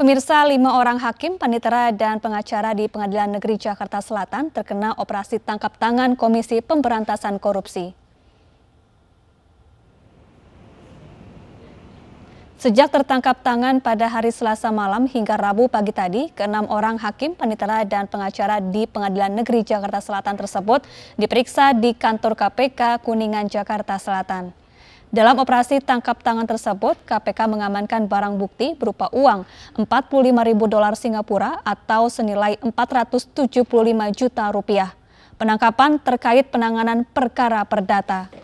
Pemirsa, lima orang hakim, panitera, dan pengacara di Pengadilan Negeri Jakarta Selatan terkena operasi tangkap tangan Komisi Pemberantasan Korupsi. Sejak tertangkap tangan pada hari Selasa malam hingga Rabu pagi tadi, keenam orang hakim, panitera, dan pengacara di Pengadilan Negeri Jakarta Selatan tersebut diperiksa di kantor KPK Kuningan, Jakarta Selatan. Dalam operasi tangkap tangan tersebut, KPK mengamankan barang bukti berupa uang 45 ribu dolar Singapura atau senilai 475 juta rupiah. Penangkapan terkait penanganan perkara perdata.